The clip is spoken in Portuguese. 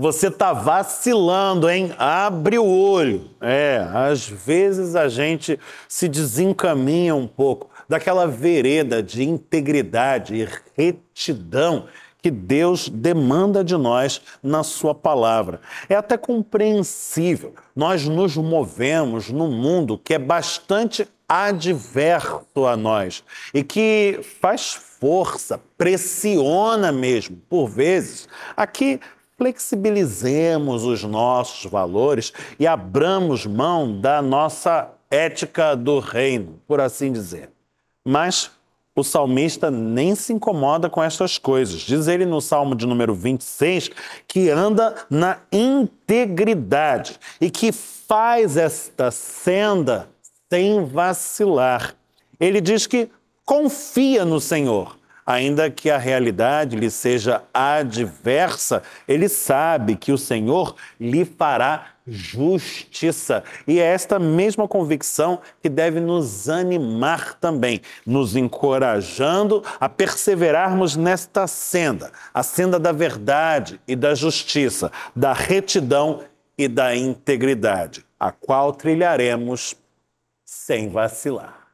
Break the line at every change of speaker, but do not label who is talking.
você tá vacilando, hein? Abre o olho. É, às vezes a gente se desencaminha um pouco daquela vereda de integridade e retidão que Deus demanda de nós na Sua palavra. É até compreensível. Nós nos movemos num mundo que é bastante adverso a nós e que faz força, pressiona mesmo, por vezes, a que flexibilizemos os nossos valores e abramos mão da nossa ética do reino, por assim dizer. Mas o salmista nem se incomoda com essas coisas. Diz ele no Salmo de número 26 que anda na integridade e que faz esta senda sem vacilar. Ele diz que confia no Senhor ainda que a realidade lhe seja adversa, ele sabe que o Senhor lhe fará justiça. E é esta mesma convicção que deve nos animar também, nos encorajando a perseverarmos nesta senda, a senda da verdade e da justiça, da retidão e da integridade, a qual trilharemos sem vacilar.